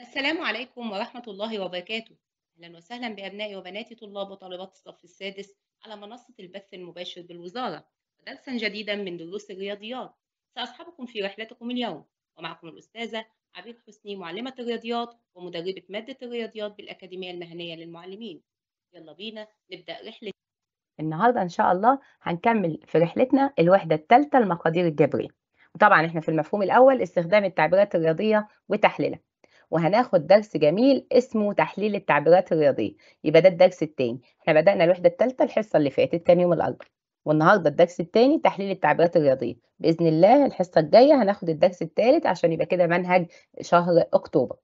السلام عليكم ورحمة الله وبركاته أهلا وسهلا بأبنائي وبناتي طلاب وطالبات الصف السادس على منصة البث المباشر بالوزارة ودرسا جديدا من دروس الرياضيات سأصحبكم في رحلتكم اليوم ومعكم الأستاذة عبيد حسني معلمة الرياضيات ومدربة مادة الرياضيات بالأكاديمية المهنية للمعلمين يلا بينا نبدأ رحلة النهاردة إن شاء الله هنكمل في رحلتنا الوحدة الثالثة المقادير الجبرية وطبعا احنا في المفهوم الأول استخدام التعبيرات الرياضية وتحليلها وهناخد درس جميل اسمه تحليل التعبيرات الرياضيه يبقى ده الدرس الثاني احنا بدانا الوحده الثالثه الحصه اللي فاتت كان يوم الاربعاء والنهارده الدرس الثاني تحليل التعبيرات الرياضيه باذن الله الحصه الجايه هناخد الدرس الثالث عشان يبقى كده منهج شهر اكتوبر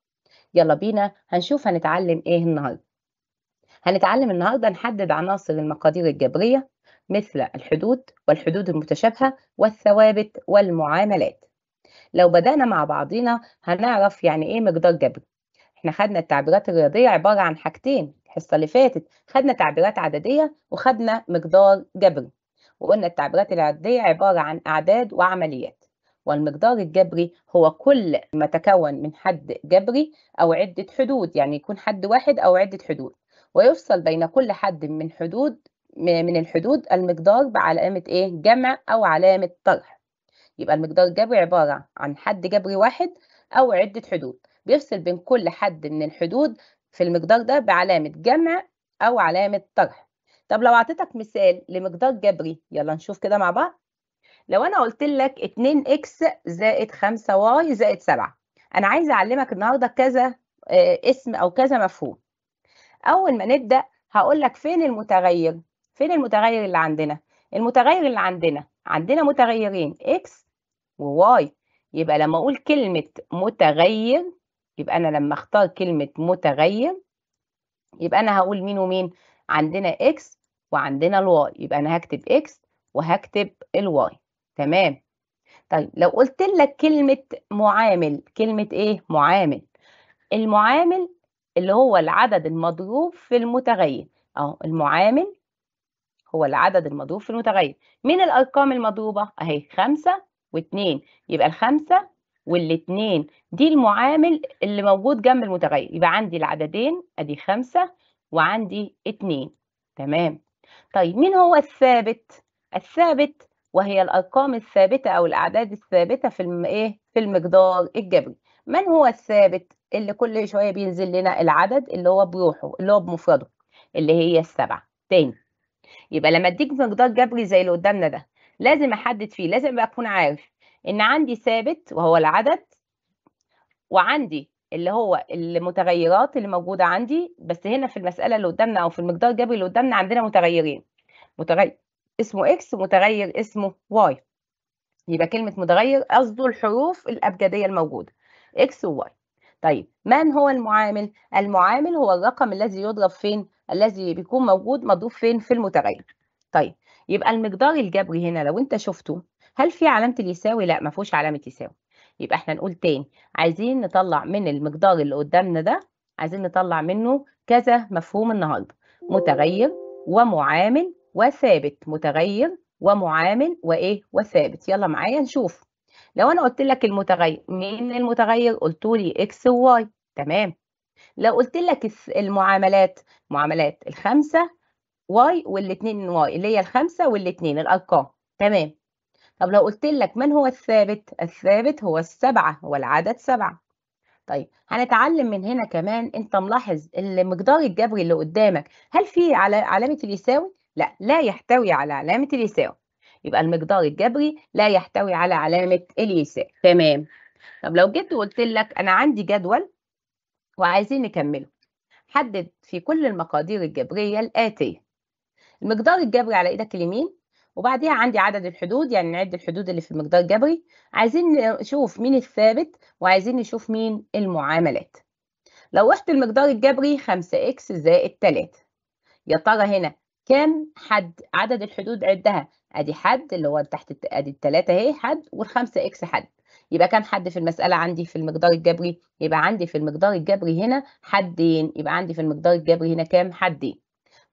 يلا بينا هنشوف هنتعلم ايه النهارده هنتعلم النهارده نحدد عناصر المقادير الجبريه مثل الحدود والحدود المتشابهه والثوابت والمعاملات لو بدأنا مع بعضينا هنعرف يعني إيه مقدار جبر إحنا خدنا التعبيرات الرياضية عبارة عن حاجتين الحصة اللي فاتت خدنا تعبيرات عددية وخدنا مقدار جبري وقلنا التعبيرات العددية عبارة عن أعداد وعمليات والمقدار الجبري هو كل ما تكون من حد جبري أو عدة حدود يعني يكون حد واحد أو عدة حدود ويفصل بين كل حد من حدود من الحدود المقدار بعلامة إيه جمع أو علامة طرح يبقى المقدار الجبري عبارة عن حد جبري واحد أو عدة حدود بيفصل بين كل حد من الحدود في المقدار ده بعلامة جمع أو علامة طرح طب لو أعطيتك مثال لمقدار جبري يلا نشوف كده مع بعض لو أنا قلت لك 2x زائد 5y زائد 7 أنا عايزة أعلمك النهاردة كذا آه، اسم أو كذا مفهوم أول ما نبدأ هقول لك فين المتغير فين المتغير اللي عندنا المتغير اللي عندنا عندنا متغيرين x وواي يبقى لما اقول كلمة متغير يبقى انا لما اختار كلمة متغير يبقى انا هقول مين ومين عندنا اكس وعندنا الواي يبقى انا هكتب اكس وهكتب الواي تمام طيب لو قلت لك كلمة معامل كلمة ايه معامل المعامل اللي هو العدد المضروب في المتغير اهو المعامل هو العدد المضروب في المتغير مين الارقام المضروبة اهي خمسة واثنين يبقى الخمسة والاثنين دي المعامل اللي موجود جنب المتغير يبقى عندي العددين ادي خمسة وعندي اتنين تمام طيب مين هو الثابت الثابت وهي الارقام الثابته او الاعداد الثابته في الم... ايه في المقدار الجبري من هو الثابت اللي كل شويه بينزل لنا العدد اللي هو بروحه اللي هو بمفرده اللي هي السبعه تاني يبقى لما اديك مقدار جبري زي اللي قدامنا ده لازم احدد فيه لازم اكون عارف ان عندي ثابت وهو العدد وعندي اللي هو المتغيرات اللي موجوده عندي بس هنا في المساله اللي قدامنا او في المقدار الجبري اللي قدامنا عندنا متغيرين متغير اسمه اكس ومتغير اسمه واي يبقى كلمه متغير قصده الحروف الابجديه الموجوده اكس وواي طيب من هو المعامل المعامل هو الرقم الذي يضرب فين الذي بيكون موجود مضروب فين في المتغير طيب يبقى المقدار الجبري هنا لو انت شفته هل في علامه اليساوي لا ما فيهوش علامه يساوي يبقى احنا نقول تاني عايزين نطلع من المقدار اللي قدامنا ده عايزين نطلع منه كذا مفهوم النهارده متغير ومعامل وثابت متغير ومعامل وايه وثابت يلا معايا نشوف لو انا قلت لك المتغير مين المتغير قلت لي اكس وواي تمام لو قلت لك المعاملات معاملات الخمسه واي والاثنين واي اللي هي الخمسه والاثنين الارقام تمام طب لو قلت لك من هو الثابت الثابت هو السبعه هو العدد سبعه طيب هنتعلم من هنا كمان انت ملاحظ المقدار الجبري اللي قدامك هل في على علامه اليساوي لا لا يحتوي على علامه اليساوي يبقى المقدار الجبري لا يحتوي على علامه اليساوي تمام طب لو جيت وقلت لك انا عندي جدول وعايزين نكمله حدد في كل المقادير الجبريه الاتيه المقدار الجبري على ايدك اليمين وبعديها عندي عدد الحدود يعني نعد الحدود اللي في المقدار الجبري عايزين نشوف مين الثابت وعايزين نشوف مين المعاملات لو رحت المقدار الجبري 5x زائد 3 يا ترى هنا كام حد عدد الحدود عدها ادي حد اللي هو تحت ادي الثلاثه اهي حد والخمسه اكس حد يبقى كام حد في المساله عندي في المقدار الجبري يبقى عندي في المقدار الجبري هنا حدين يبقى عندي في المقدار الجبري هنا كام حدين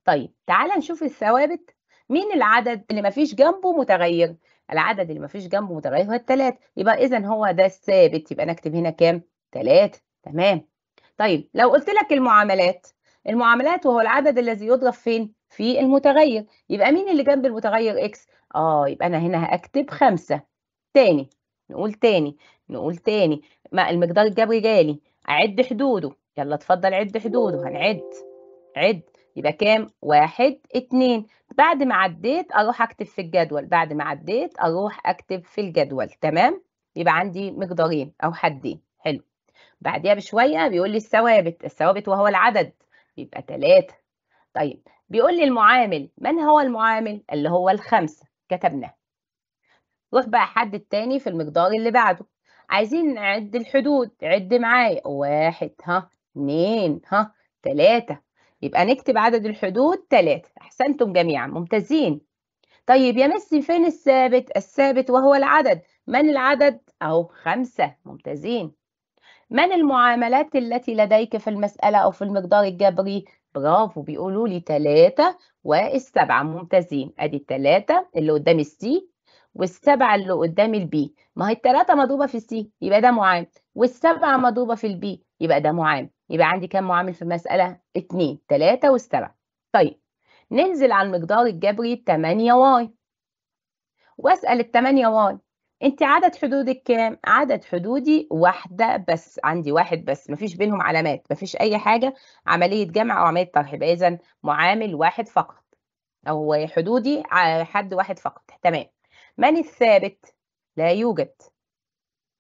طيب تعال نشوف الثوابت مين العدد اللي مفيش جنبه متغير العدد اللي مفيش جنبه متغير هو الثلاث يبقى اذا هو ده الثابت يبقى نكتب هنا كام ثلاثة تمام طيب لو قلت لك المعاملات المعاملات وهو العدد الذي يضرب فين في المتغير يبقى مين اللي جنب المتغير اكس اه يبقى انا هنا هكتب خمسة تاني نقول تاني نقول تاني ما المقدار الجبري جالي اعد حدوده يلا اتفضل عد حدوده هنعد عد يبقى كام واحد اتنين بعد ما عديت اروح اكتب في الجدول بعد ما عديت اروح اكتب في الجدول تمام يبقى عندي مقدارين او حدين حلو بعديها بشويه بيقول لي الثوابت الثوابت وهو العدد يبقى ثلاثة طيب بيقول لي المعامل من هو المعامل اللي هو الخمسة كتبناه روح بقى حد التاني في المقدار اللي بعده عايزين نعد الحدود عد معايا واحد ها اتنين ها تلاتة يبقى نكتب عدد الحدود 3 أحسنتم جميعا ممتازين طيب يا ميسي فين الثابت الثابت وهو العدد من العدد أهو خمسة ممتازين من المعاملات التي لديك في المسألة أو في المقدار الجبري برافو بيقولوا لي 3 والسبعة ممتازين أدي التلاتة اللي قدام السي والسبعة اللي قدام البي ما هي التلاتة مضروبة في السي يبقى ده معامل والسبعة مضروبة في البي يبقى ده معامل يبقى عندي كام معامل في المسألة؟ 2 3 و7 طيب ننزل على المقدار الجبري 8 واي واسأل ال 8 واي انت عدد حدودك كام؟ عدد حدودي واحدة بس عندي واحد بس مفيش بينهم علامات مفيش أي حاجة عملية جمع أو عملية طرح يبقى إذا معامل واحد فقط أو حدودي حد واحد فقط تمام من الثابت؟ لا يوجد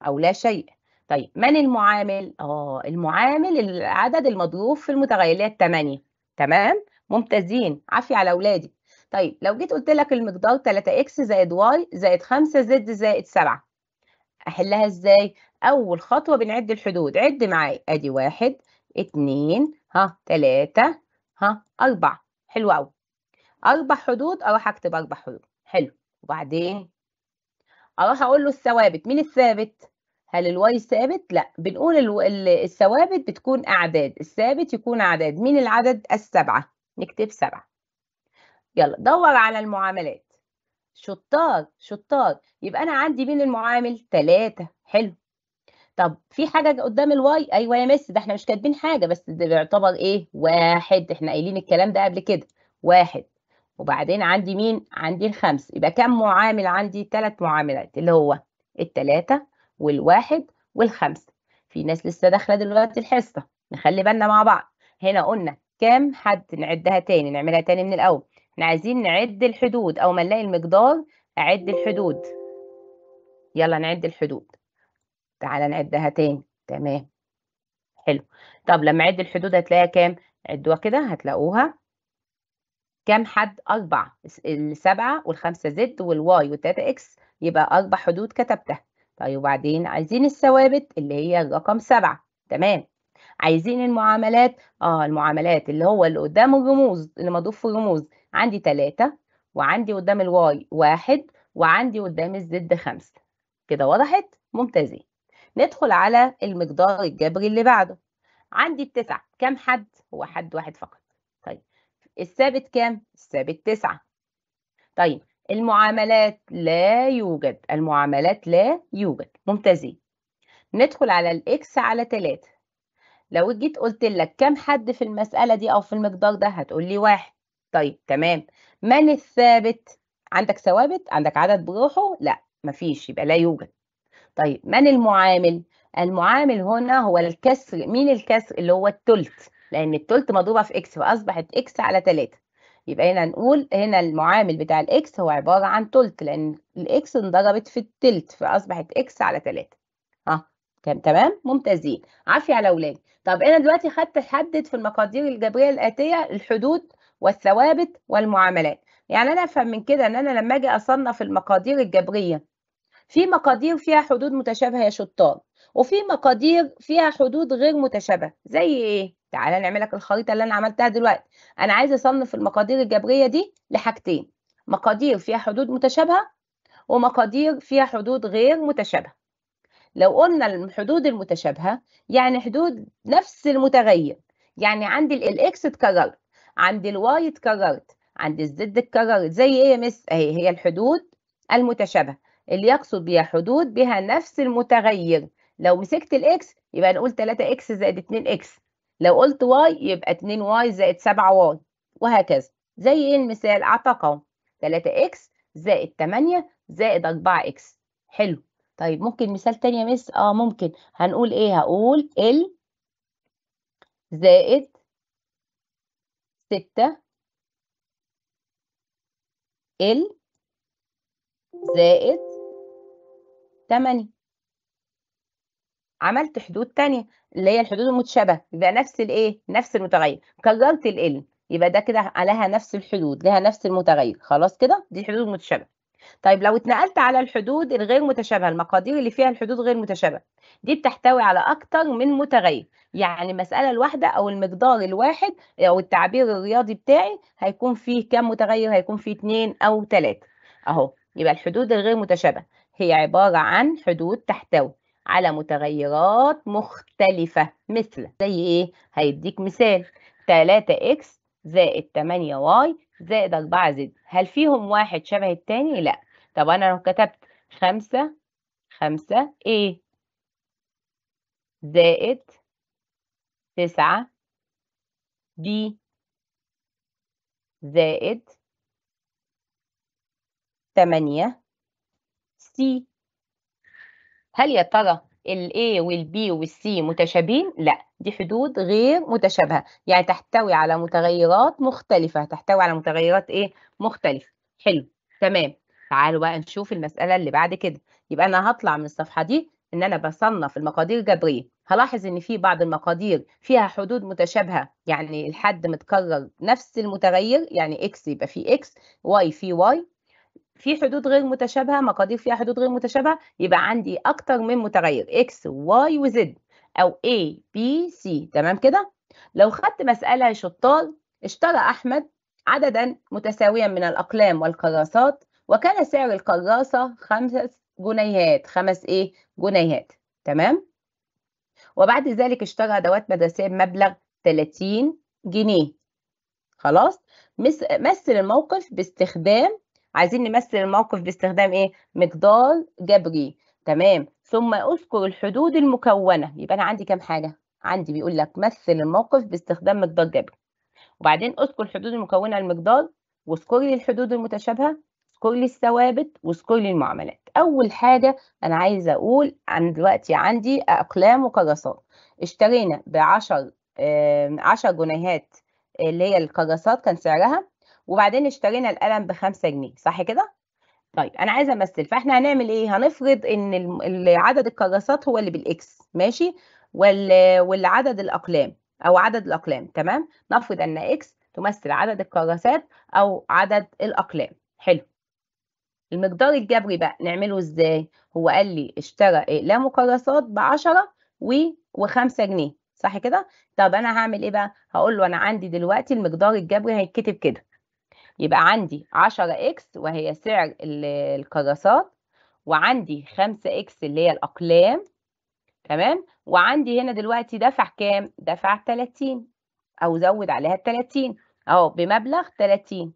أو لا شيء طيب من المعامل؟ اه المعامل العدد المضيوف في المتغيرات 8 تمام؟ ممتازين عافية على أولادي طيب لو جيت قلت لك المقدار 3x زائد y زائد 5z زائد 7 أحلها إزاي؟ أول خطوة بنعد الحدود عد معايا أدي واحد اتنين ها تلاتة ها أربعة حلو أوي أربع حدود أروح أكتب أربع حدود حلو وبعدين أروح أقول له الثوابت مين الثابت؟ هل الواي ثابت؟ لا بنقول الثوابت بتكون أعداد الثابت يكون أعداد مين العدد؟ السبعة نكتب سبعة يلا دور على المعاملات شطار شطار يبقى أنا عندي مين المعامل؟ تلاتة حلو طب في حاجة قدام الواي أيوة يا مس ده احنا مش كاتبين حاجة بس ده بيعتبر إيه؟ واحد احنا قايلين الكلام ده قبل كده واحد وبعدين عندي مين؟ عندي الخمس يبقى كم معامل عندي؟ ثلاث معاملات اللي هو التلاتة والواحد والخمسة في ناس لسه داخلة دلوقتي الحصة نخلي بالنا مع بعض هنا قلنا كام حد نعدها تاني نعملها تاني من الأول احنا عايزين نعد الحدود أو ما نلاقي المقدار أعد الحدود يلا نعد الحدود تعالى نعدها تاني تمام حلو طب لما عد الحدود هتلاقيها كام عدوها كده هتلاقوها كام حد أربعة السبعة والخمسة زد والواي والتلاتة إكس يبقى أربع حدود كتبتها طيب وبعدين عايزين الثوابت اللي هي الرقم سبعة تمام عايزين المعاملات اه المعاملات اللي هو اللي قدام الرموز اللي مضوف في الرموز عندي تلاتة وعندي قدام الواي واحد وعندي قدام الزد خمسة كده وضحت ممتازين ندخل على المقدار الجبري اللي بعده عندي التسعة كام حد هو حد واحد فقط طيب الثابت كام الثابت تسعة طيب المعاملات لا يوجد المعاملات لا يوجد ممتازين ندخل على الإكس على 3 لو جيت قلت لك كم حد في المسألة دي أو في المقدار ده هتقول لي واحد طيب تمام من الثابت عندك ثوابت عندك عدد بروحه لا مفيش يبقى لا يوجد طيب من المعامل المعامل هنا هو الكسر مين الكسر اللي هو التلت لأن التلت مضروبة في إكس فأصبحت إكس على 3 يبقى هنا نقول هنا المعامل بتاع الاكس هو عبارة عن تلت لأن الاكس انضربت في التلت فأصبحت اكس على 3 ها تمام ممتازين عافية على أولادي طب أنا دلوقتي خدت حدد في المقادير الجبرية الآتية الحدود والثوابت والمعاملات يعني أنا أفهم من كده إن أنا لما أجي أصنف المقادير الجبرية في مقادير فيها حدود متشابهة يا شطار وفي مقادير فيها حدود غير متشابهه زي ايه تعالى نعمل لك الخريطه اللي انا عملتها دلوقتي انا عايزه اصنف المقادير الجبريه دي لحاجتين مقادير فيها حدود متشابهه ومقادير فيها حدود غير متشابهه لو قلنا الحدود المتشابهه يعني حدود نفس المتغير يعني عندي الاكس اتكررت عندي الواي اتكررت عند الزد اتكررت زي ايه يا مس اهي هي الحدود المتشابهه اللي يقصد بها حدود بها نفس المتغير لو مسكت الاكس يبقى نقول 3 اكس زائد 2 اكس لو قلت واي يبقى 2 واي زائد 7 واي وهكذا زي ايه المثال اعتقد اهو 3 اكس زائد 8 زائد 4 اكس حلو طيب ممكن مثال تاني يا مس اه ممكن هنقول ايه هقول ال زائد 6 ال زائد 8 عملت حدود تانية اللي هي الحدود المتشابهه يبقى نفس الايه نفس المتغير كررت ال يبقى ده كده عليها نفس الحدود لها نفس المتغير خلاص كده دي حدود متشابهة طيب لو اتنقلت على الحدود الغير متشابهه المقادير اللي فيها الحدود غير متشابهه دي بتحتوي على اكتر من متغير يعني المساله الواحده او المقدار الواحد او التعبير الرياضي بتاعي هيكون فيه كام متغير هيكون فيه اتنين او تلاته اهو يبقى الحدود الغير متشابهه هي عباره عن حدود تحتوي على متغيرات مختلفة مثل زي إيه؟ هيديك مثال 3x زائد 8y زائد 4z هل فيهم واحد شبه التاني؟ لأ طب أنا لو كتبت 5 5 إيه؟ زائد 9 بي زائد 8 c هل يا ترى ال A وال B وال C متشابهين؟ لا دي حدود غير متشابهة يعني تحتوي على متغيرات مختلفة تحتوي على متغيرات إيه؟ مختلفة حلو تمام تعالوا بقى نشوف المسألة اللي بعد كده يبقى أنا هطلع من الصفحة دي إن أنا بصنف المقادير الجبرية هلاحظ إن في بعض المقادير فيها حدود متشابهة يعني الحد متكرر نفس المتغير يعني إكس يبقى فيه إكس واي فيه واي في حدود غير متشابهه مقادير فيها حدود غير متشابهه يبقى عندي اكتر من متغير اكس واي وزد او اي بي سي تمام كده لو خدت مسألة يا شطار اشترى أحمد عددا متساويا من الأقلام والكراسات وكان سعر الكراسة خمسة جنيهات خمس إيه جنيهات تمام وبعد ذلك اشترى أدوات مدرسية بمبلغ 30 جنيه خلاص مثل الموقف باستخدام عايزين نمثل الموقف باستخدام ايه مقدار جبري تمام ثم اذكر الحدود المكونه يبقى انا عندي كام حاجه عندي بيقول لك مثل الموقف باستخدام مقدار جبري وبعدين اذكر الحدود المكونه المقدار واذكر لي الحدود المتشابهه اذكر لي الثوابت واذكر لي المعاملات اول حاجه انا عايزه اقول عن دلوقتي عندي اقلام وكراسات اشترينا ب 10 10 جنيهات آه، اللي هي الكراسات كان سعرها وبعدين اشترينا القلم بخمسة جنيه صح كده؟ طيب انا عايزه امثل فاحنا هنعمل ايه؟ هنفرض ان عدد الكراسات هو اللي بالاكس ماشي؟ والعدد الاقلام او عدد الاقلام تمام؟ نفرض ان اكس تمثل عدد الكراسات او عدد الاقلام حلو المقدار الجبري بقى نعمله ازاي؟ هو قال لي اشترى اقلام وكراسات ب 10 و5 جنيه صح كده؟ طب انا هعمل ايه بقى؟ هقول له انا عندي دلوقتي المقدار الجبري هيتكتب كده يبقى عندي 10 اكس وهي سعر الكراسات وعندي 5 اكس اللي هي الاقلام تمام وعندي هنا دلوقتي دفع كام دفع 30 او زود عليها ال 30 اهو بمبلغ 30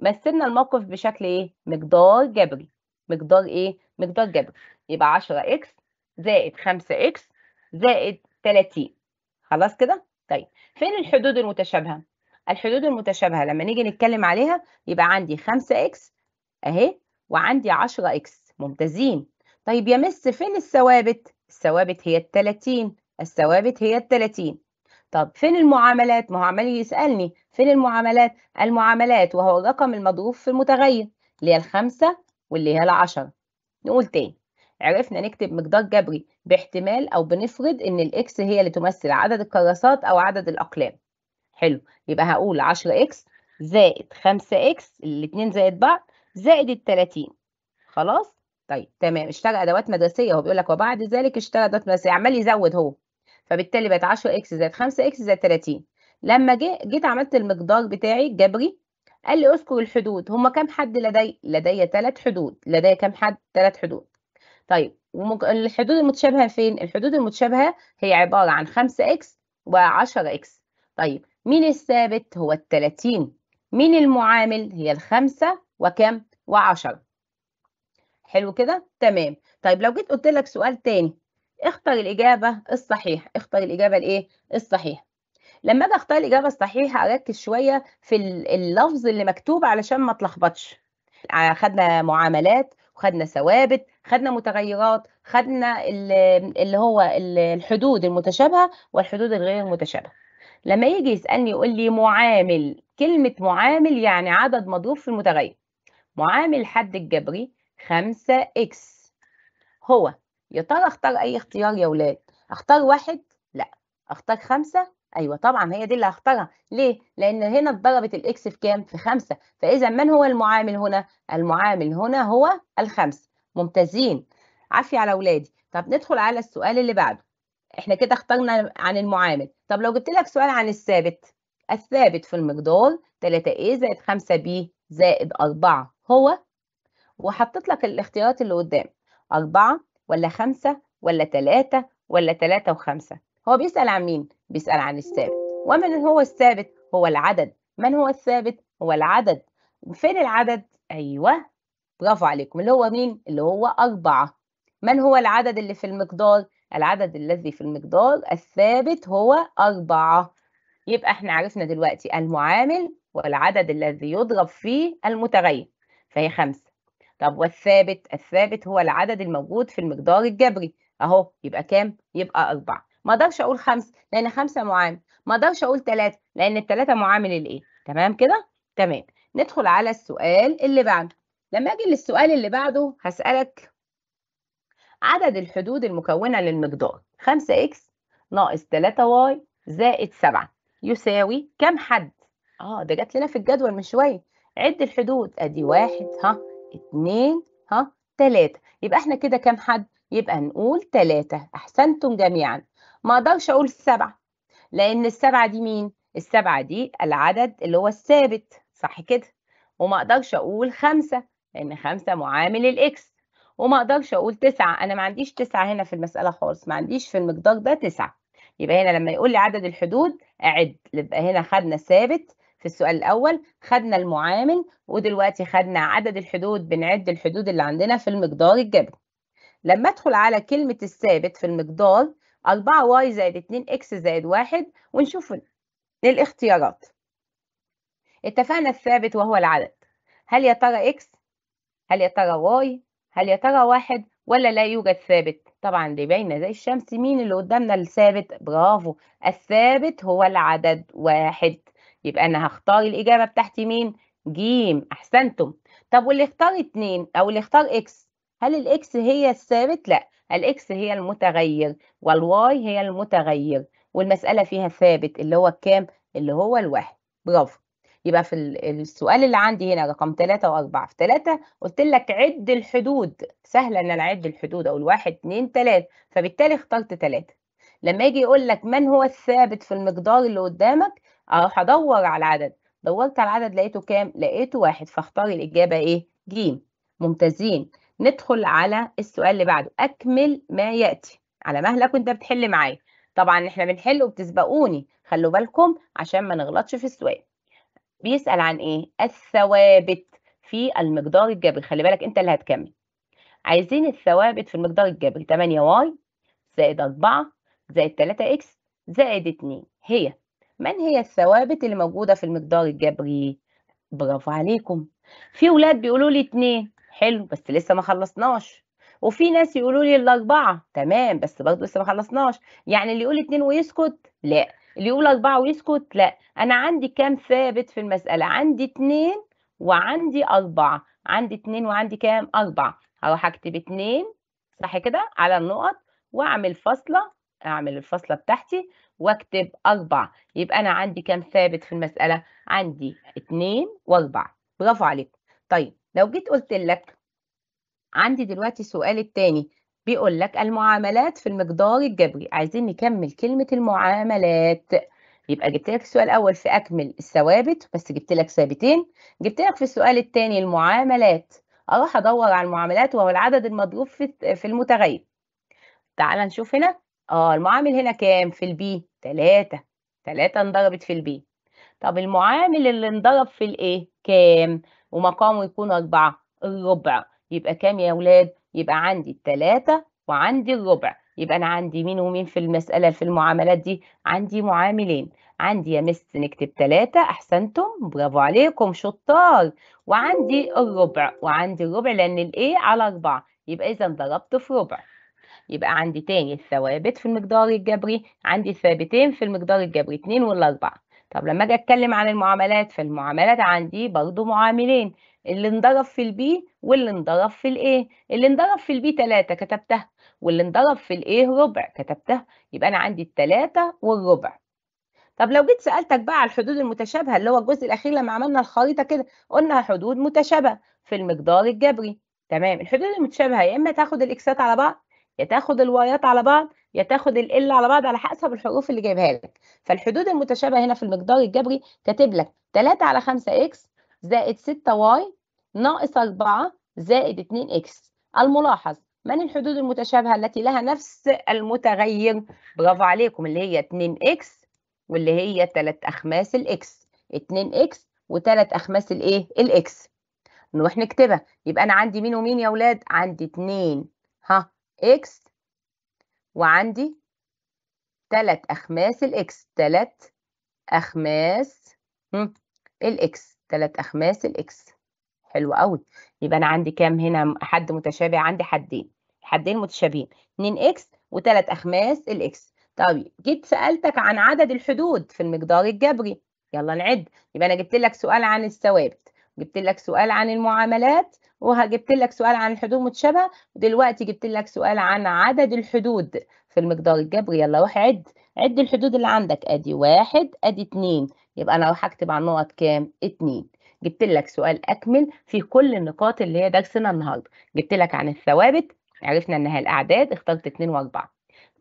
مثلنا الموقف بشكل ايه مقدار جبري مقدار ايه مقدار جبري يبقى 10 اكس زائد 5 اكس زائد 30 خلاص كده طيب فين الحدود المتشابهه الحدود المتشابهة لما نيجي نتكلم عليها يبقى عندي 5x أهي وعندي 10x ممتازين طيب يا مس فين الثوابت؟ الثوابت هي ال 30 الثوابت هي ال 30 طب فين المعاملات؟ ما هو عمال يسألني فين المعاملات؟ المعاملات وهو الرقم المضروب في المتغير اللي هي الخمسة واللي هي العشرة نقول تاني عرفنا نكتب مقدار جبري باحتمال أو بنفرض إن الإكس هي اللي تمثل عدد الكراسات أو عدد الأقلام حلو يبقى هقول 10 اكس زائد 5 اكس الاثنين زائد بعض زائد ال 30 خلاص طيب تمام اشترى ادوات مدرسيه هو بيقول لك وبعد ذلك اشترى ادوات مدرسيه عمال يزود هو فبالتالي بقت 10 اكس زائد 5 اكس زائد 30 لما جه جيت عملت المقدار بتاعي الجبري قال لي اذكر الحدود هما كام حد لدي لدي ثلاث حدود لدي كام حد ثلاث حدود طيب الحدود المتشابهه فين الحدود المتشابهه هي عباره عن 5 اكس و10 اكس طيب مين الثابت هو التلاتين مين المعامل هي الخمسة وكم وعشرة حلو كده تمام طيب لو جيت قلت لك سؤال تاني اختر الإجابة الصحيحة اختر الإجابة الإيه الصحيحة لما أجي أختار الإجابة الصحيحة أركز شوية في اللفظ اللي مكتوب علشان ما أتلخبطش آه، خدنا معاملات وخدنا ثوابت خدنا متغيرات خدنا اللي هو الحدود المتشابهة والحدود الغير متشابهة لما يجي يسألني يقول لي معامل كلمة معامل يعني عدد مضروب في المتغير معامل حد الجبري 5 اكس هو يا ترى اختار اي اختيار يا ولاد اختار واحد لا اختار خمسة ايوه طبعا هي دي اللي هختارها ليه لان هنا اتضربت الاكس في كام في خمسة فاذا من هو المعامل هنا المعامل هنا هو الخمسة ممتازين عافية على اولادي طب ندخل على السؤال اللي بعده احنا كده اخترنا عن المعامل طب لو جبت لك سؤال عن الثابت الثابت في المقدار 3A زائد 5B زائد 4 هو وحطيت لك الاختيارات اللي قدام 4 ولا 5 ولا 3 ولا 3 و5 هو بيسأل عن مين؟ بيسأل عن الثابت ومن هو الثابت؟ هو العدد من هو الثابت؟ هو العدد فين العدد؟ أيوه برافو عليكم اللي هو مين؟ اللي هو 4 من هو العدد اللي في المقدار؟ العدد الذي في المقدار الثابت هو أربعة يبقى احنا عرفنا دلوقتي المعامل والعدد الذي يضرب فيه المتغير فهي خمسة طب والثابت الثابت هو العدد الموجود في المقدار الجبري اهو يبقى كام يبقى أربعة ما اقدرش اقول خمسة لان خمسة معامل ما اقدرش اقول ثلاثة لان الثلاثة معامل الايه تمام كده تمام ندخل على السؤال اللي بعده لما اجي للسؤال اللي بعده هسألك عدد الحدود المكونة للمقدار 5x ناقص 3y زائد 7 يساوي كم حد؟ اه ده جات لنا في الجدول من شوية عد الحدود ادي واحد ها اتنين ها تلاتة يبقى احنا كده كام حد؟ يبقى نقول تلاتة احسنتم جميعا ما اقدرش اقول سبعة لان السبعة دي مين؟ السبعة دي العدد اللي هو الثابت صح كده وما اقدرش اقول خمسة لان خمسة معامل الاكس وما اقدرش اقول تسعة انا ما عنديش تسعة هنا في المسألة خالص ما عنديش في المقدار ده تسعة يبقى هنا لما يقول لي عدد الحدود اعد يبقى هنا خدنا ثابت في السؤال الاول خدنا المعامل ودلوقتي خدنا عدد الحدود بنعد الحدود اللي عندنا في المقدار الجبري لما ادخل على كلمة الثابت في المقدار 4y زائد 2x زائد 1 ونشوف الاختيارات اتفقنا الثابت وهو العدد هل يا ترى x هل يا ترى y هل يا ترى واحد ولا لا يوجد ثابت طبعا دي باينه زي الشمس مين اللي قدامنا الثابت برافو الثابت هو العدد واحد يبقى انا هختار الاجابه بتاعتي مين جيم احسنتم طب واللي اختار اتنين او اللي اختار اكس هل الاكس هي الثابت لا الاكس هي المتغير والواي هي المتغير والمساله فيها ثابت اللي هو الكام اللي هو الواحد برافو يبقى في السؤال اللي عندي هنا رقم 3 و4 في 3 قلت لك عد الحدود سهل ان انا اعد الحدود اقول 1 2 3 فبالتالي اخترت 3 لما يجي يقول لك من هو الثابت في المقدار اللي قدامك اروح ادور على العدد دورت على العدد لقيته كام لقيته واحد فاختار الاجابه ايه ج ممتازين ندخل على السؤال اللي بعده أكمل ما يأتي على مهلك وانت بتحل معايا طبعا احنا بنحل وبتسبقوني خلوا بالكم عشان ما نغلطش في السؤال بيسأل عن ايه الثوابت في المقدار الجبري خلي بالك انت اللي هتكمل عايزين الثوابت في المقدار الجبري 8 واي زائد 4 زائد 3 اكس زائد 2 هي من هي الثوابت اللي موجودة في المقدار الجبري برافو عليكم في ولاد بيقولوا لي 2 حلو بس لسه ما خلصناش وفي ناس يقولوا لي الاربعه تمام بس برضه لسه ما خلصناش يعني اللي يقول 2 ويسكت لا اللي يقول أربعة ويسكت لا أنا عندي كام ثابت في المسألة عندي اتنين وعندي أربعة عندي اتنين وعندي كام أربعة هروح أكتب اتنين صح كده على النقط وأعمل فاصلة أعمل الفاصلة بتاعتي وأكتب أربعة يبقى أنا عندي كام ثابت في المسألة عندي اتنين وأربعة برافو عليك طيب لو جيت قلت لك عندي دلوقتي السؤال التاني بيقول لك المعاملات في المقدار الجبري عايزين نكمل كلمة المعاملات يبقى جبت لك السؤال الأول في أكمل الثوابت بس جبت لك ثابتين جبت لك في السؤال الثاني المعاملات أروح أدور على المعاملات وهو العدد المضروب في في المتغير تعال نشوف هنا اه المعامل هنا كام في البي تلاتة تلاتة انضربت في البي طب المعامل اللي انضرب في الايه كام ومقامه يكون أربعة الربع يبقى كام يا اولاد يبقى عندي الثلاثة وعندي الربع يبقى أنا عندي مين ومين في المسألة في المعاملات دي عندي معاملين عندي يا مس نكتب ثلاثة أحسنتم برافو عليكم شطار وعندي الربع وعندي الربع لأن الإيه على أربعة يبقى إذا ضربت في ربع يبقى عندي تاني الثوابت في المقدار الجبري عندي ثابتين في المقدار الجبري اتنين والأربعة طب لما أجي أتكلم عن المعاملات فالمعاملات عندي برضو معاملين اللي انضرب في البي واللي انضرب في الايه اللي انضرب في البي 3 كتبتها واللي انضرب في الايه ربع كتبتها يبقى انا عندي الثلاثه والربع طب لو جيت سالتك بقى على الحدود المتشابهه اللي هو الجزء الاخير لما عملنا الخريطه كده قلنا حدود متشابهه في المقدار الجبري تمام الحدود المتشابهه يا اما تاخد الاكسات على بعض يا تاخد الوايات على بعض يا تاخد ال على بعض على حسب الحروف اللي جايبها لك فالحدود المتشابهه هنا في المقدار الجبري كاتب لك 3 على 5 اكس زائد 6 واي ناقص 4 زائد اكس الملاحظ من الحدود المتشابهة التي لها نفس المتغير برافو عليكم اللي هي 2 اكس واللي هي 3 أخماس الإكس اكس و3 أخماس الإيه؟ الإكس نروح نكتبها يبقى أنا عندي مين ومين يا أولاد؟ عندي 2 ها إكس وعندي 3 أخماس الإكس 3 أخماس الإكس 3 أخماس الإكس حلو قوي يبقى انا عندي كام هنا حد متشابه عندي حدين حدين متشابهين 2 اكس وثلاث اخماس الاكس طيب جيت سالتك عن عدد الحدود في المقدار الجبري يلا نعد يبقى انا جبت لك سؤال عن الثوابت جبت لك سؤال عن المعاملات وجبت لك سؤال عن الحدود المتشابهه ودلوقتي جبت لك سؤال عن عدد الحدود في المقدار الجبري يلا روح عد عد الحدود اللي عندك ادي واحد ادي اتنين يبقى انا راح اكتب على النقط كام اتنين جبت لك سؤال اكمل في كل النقاط اللي هي درسنا النهارده جبت لك عن الثوابت عرفنا انها الاعداد اخترت 2 و4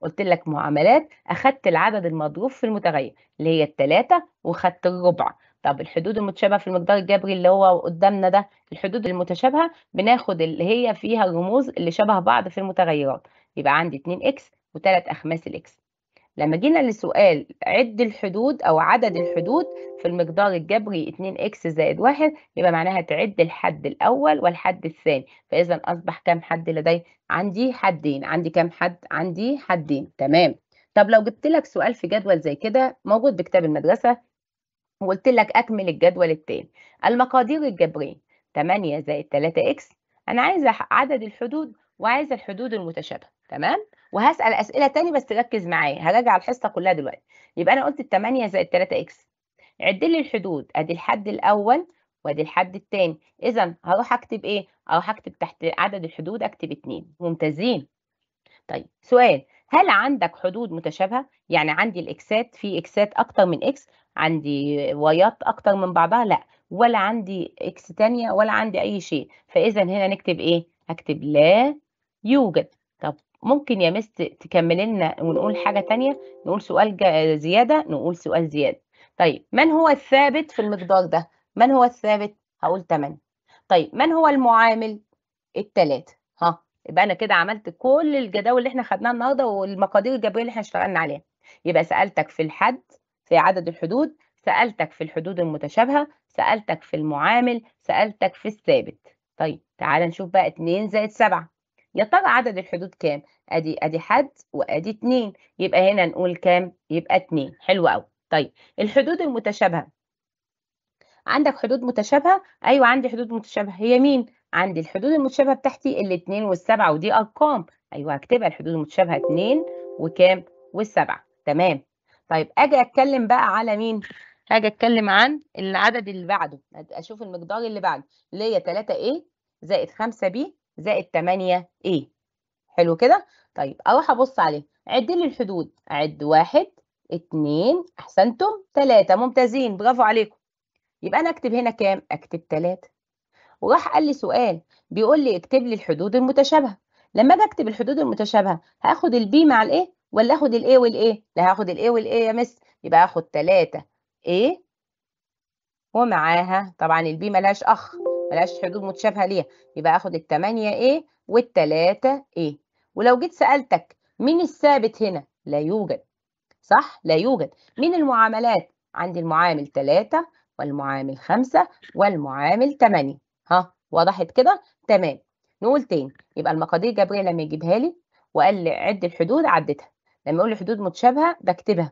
قلت لك معاملات اخدت العدد المضروب في المتغير اللي هي الثلاثه وخدت الربع طب الحدود المتشابهه في المقدار الجبري اللي هو قدامنا ده الحدود المتشابهه بناخد اللي هي فيها الرموز اللي شبه بعض في المتغيرات يبقى عندي 2 اكس و3 اخماس الاكس لما جينا لسؤال عد الحدود او عدد الحدود في المقدار الجبري 2x زائد 1 يبقى معناها تعد الحد الاول والحد الثاني فاذا اصبح كام حد لدي عندي حدين عندي كام حد عندي حدين تمام طب لو جبت لك سؤال في جدول زي كده موجود بكتاب المدرسه وقلت لك اكمل الجدول الثاني المقادير الجبريه 8 زائد 3x انا عايزه عدد الحدود وعايزه الحدود المتشابهه تمام وهسال اسئله تاني بس ركز معايا هراجع الحصه كلها دلوقتي يبقى انا قلت 8 زائد 3 اكس عد لي الحدود ادي الحد الاول وادي الحد الثاني اذا هروح اكتب ايه اروح اكتب تحت عدد الحدود اكتب 2 ممتازين طيب سؤال هل عندك حدود متشابهه يعني عندي الاكسات في اكسات اكتر من اكس عندي وايات اكتر من بعضها لا ولا عندي اكس تانية ولا عندي اي شيء فاذا هنا نكتب ايه اكتب لا يوجد ممكن يا مس تكملي لنا ونقول حاجة تانية نقول سؤال زيادة نقول سؤال زيادة طيب من هو الثابت في المقدار ده من هو الثابت هقول 8 طيب من هو المعامل الثلاثة ها يبقى انا كده عملت كل الجداول اللي احنا خدناها النهارده والمقادير الجبريه اللي احنا اشتغلنا عليها يبقى سالتك في الحد في عدد الحدود سالتك في الحدود المتشابهه سالتك في المعامل سالتك في الثابت طيب تعال نشوف بقى 2 زائد 7 يا ترى عدد الحدود كام ادي ادي حد وادي اتنين يبقى هنا نقول كام يبقى اتنين حلو قوي طيب الحدود المتشابهه عندك حدود متشابهه ايوه عندي حدود متشابهه هي مين عندي الحدود المتشابهه بتاعتي الاتنين والسبعه ودي ارقام ايوه هكتبها الحدود المتشابهه اتنين وكام والسبعه تمام طيب اجي اتكلم بقى على مين هاجي اتكلم عن العدد اللي بعده اشوف المقدار اللي بعده اللي هي 3a زائد 5b زائد 8 ايه حلو كده طيب اروح ابص عليه عد لي الحدود اعد واحد اتنين احسنتم تلاتة ممتازين برافو عليكم يبقى انا اكتب هنا كام اكتب تلاتة وراح قال لي سؤال بيقول لي اكتب لي الحدود المتشابهه لما اجي اكتب الحدود المتشابهه هاخد البي مع الايه ولا اخد الايه والايه لا هاخد الايه والايه يا مس يبقى هاخد تلاتة ايه ومعاها طبعا البي ملهاش اخ ملهاش حدود متشابهه ليها يبقى اخد 8 ايه 3 ايه ولو جيت سالتك مين الثابت هنا لا يوجد صح لا يوجد مين المعاملات عندي المعامل 3 والمعامل 5 والمعامل 8 ها وضحت كده تمام نقول تاني يبقى المقادير الجبريه لما يجيبها لي وقال لي عد الحدود عدتها لما يقول لي حدود متشابهه بكتبها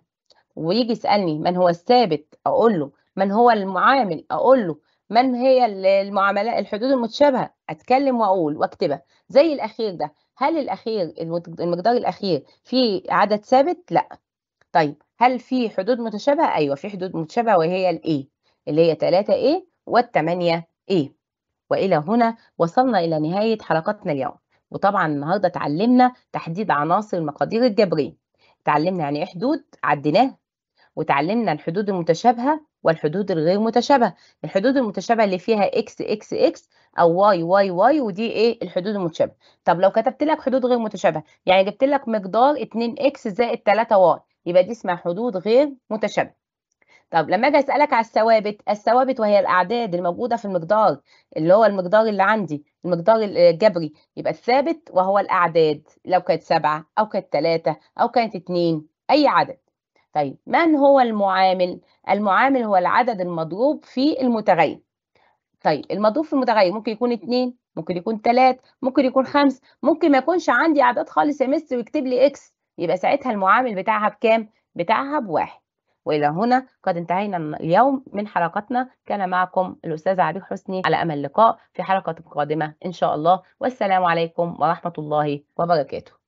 ويجي يسالني من هو الثابت اقول له من هو المعامل اقول له من هي المعاملات الحدود المتشابهه اتكلم واقول واكتبها زي الاخير ده هل الاخير المقدار الاخير في عدد ثابت لا طيب هل في حدود متشابهه ايوه في حدود متشابهه وهي الايه اللي هي 3 a وال8 a والى هنا وصلنا الى نهايه حلقتنا اليوم وطبعا النهارده اتعلمنا تحديد عناصر المقادير الجبريه اتعلمنا يعني ايه حدود عديناه وتعلمنا الحدود المتشابهه والحدود الغير متشابهة الحدود المتشابهة اللي فيها اكس اكس اكس او واي واي واي ودي ايه الحدود المتشابهة طب لو كتبت لك حدود غير متشابهة يعني جبت لك مقدار 2 اكس زائد 3 واي يبقى دي اسمها حدود غير متشابهة طب لما اجي اسالك على الثوابت الثوابت وهي الاعداد الموجوده في المقدار اللي هو المقدار اللي عندي المقدار الجبري يبقى الثابت وهو الاعداد لو كانت سبعة او كانت ثلاثة او كانت اتنين اي عدد طيب من هو المعامل؟ المعامل هو العدد المضروب في المتغير. طيب المضروب في المتغير ممكن يكون اتنين، ممكن يكون تلات، ممكن يكون خمس، ممكن ما يكونش عندي أعداد خالص يا مستر ويكتب لي إكس، يبقى ساعتها المعامل بتاعها بكام؟ بتاعها بواحد. وإلى هنا قد انتهينا اليوم من حلقتنا كان معكم الأستاذ علي حسني على أمل لقاء في حلقة قادمة إن شاء الله والسلام عليكم ورحمة الله وبركاته